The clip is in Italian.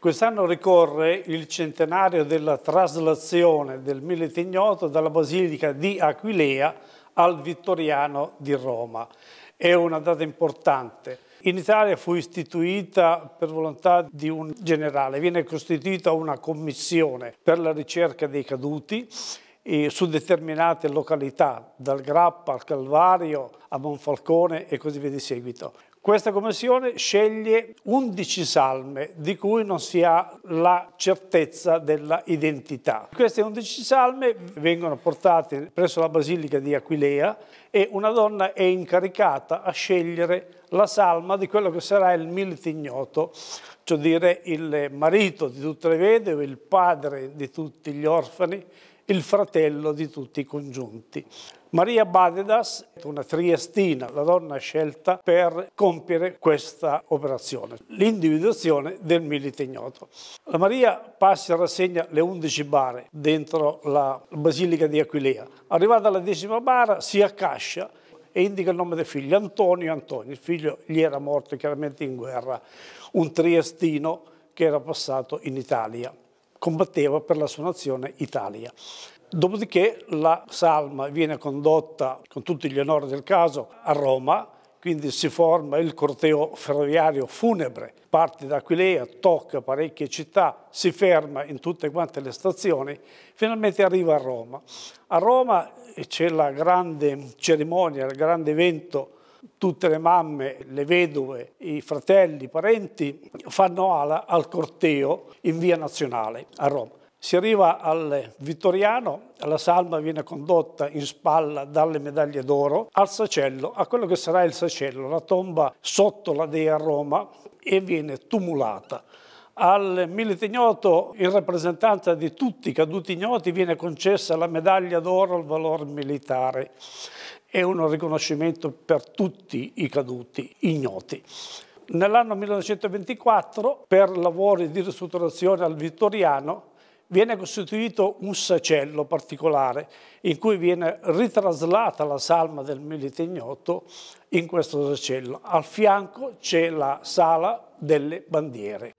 Quest'anno ricorre il centenario della traslazione del Milite Ignoto dalla Basilica di Aquilea al Vittoriano di Roma. È una data importante. In Italia fu istituita per volontà di un generale, viene costituita una commissione per la ricerca dei caduti su determinate località, dal Grappa al Calvario a Monfalcone e così via di seguito. Questa commissione sceglie 11 salme di cui non si ha la certezza della identità. Queste 11 salme vengono portate presso la Basilica di Aquilea e una donna è incaricata a scegliere la salma di quello che sarà il milite ignoto, cioè dire il marito di tutte le vedove, il padre di tutti gli orfani, il fratello di tutti i congiunti. Maria Badedas, una triestina, la donna scelta per compiere questa operazione, l'individuazione del milite ignoto. La Maria passa e rassegna le 11 bare dentro la basilica di Aquilea. Arrivata alla decima bara si accascia e indica il nome del figlio, Antonio Antonio. Il figlio gli era morto chiaramente in guerra, un triestino che era passato in Italia combatteva per la sua nazione Italia. Dopodiché la salma viene condotta con tutti gli onori del caso a Roma, quindi si forma il corteo ferroviario funebre, parte da Aquileia, tocca parecchie città, si ferma in tutte quante le stazioni, finalmente arriva a Roma. A Roma c'è la grande cerimonia, il grande evento Tutte le mamme, le vedove, i fratelli, i parenti fanno ala al corteo in via nazionale a Roma. Si arriva al Vittoriano, la salma viene condotta in spalla dalle medaglie d'oro al sacello, a quello che sarà il sacello, la tomba sotto la dea a Roma e viene tumulata. Al Milite Ignoto, in rappresentanza di tutti i caduti ignoti, viene concessa la medaglia d'oro al valor militare. È un riconoscimento per tutti i caduti ignoti. Nell'anno 1924, per lavori di ristrutturazione al Vittoriano, viene costituito un sacello particolare in cui viene ritraslata la salma del milite ignoto in questo sacello. Al fianco c'è la sala delle bandiere.